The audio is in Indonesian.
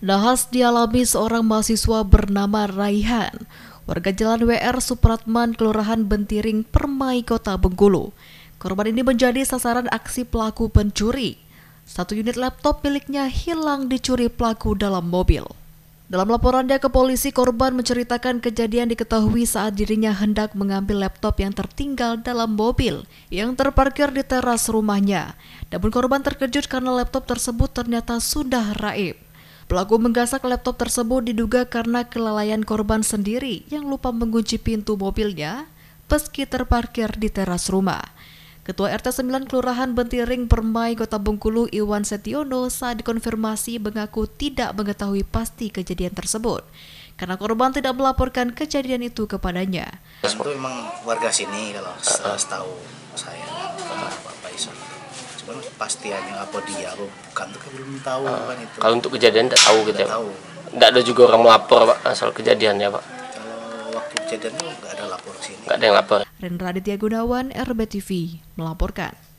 Nahas dialami seorang mahasiswa bernama Raihan, warga Jalan WR Supratman, Kelurahan Bentiring, Permai, Kota Bengkulu. Korban ini menjadi sasaran aksi pelaku pencuri. Satu unit laptop miliknya hilang dicuri pelaku dalam mobil. Dalam laporannya ke polisi, korban menceritakan kejadian diketahui saat dirinya hendak mengambil laptop yang tertinggal dalam mobil yang terparkir di teras rumahnya. Namun korban terkejut karena laptop tersebut ternyata sudah raib. Pelaku menggasak laptop tersebut diduga karena kelalaian korban sendiri yang lupa mengunci pintu mobilnya meski terparkir di teras rumah. Ketua RT 9 Kelurahan Bentiring Permai Kota Bengkulu Iwan Setiono saat dikonfirmasi mengaku tidak mengetahui pasti kejadian tersebut karena korban tidak melaporkan kejadian itu kepadanya. Itu memang warga sini kalau ah, ah. setahu saya kepastiannya apa dia apa bukan tuh belum tahu uh, kan itu kalau untuk kejadian tidak tahu gitu ya tahu. tidak ada juga orang melapor pak asal kejadian ya pak kalau waktu kejadian tuh nggak ada lapor sini nggak ada yang lapor Rendra Aditya Gunawan RBTV melaporkan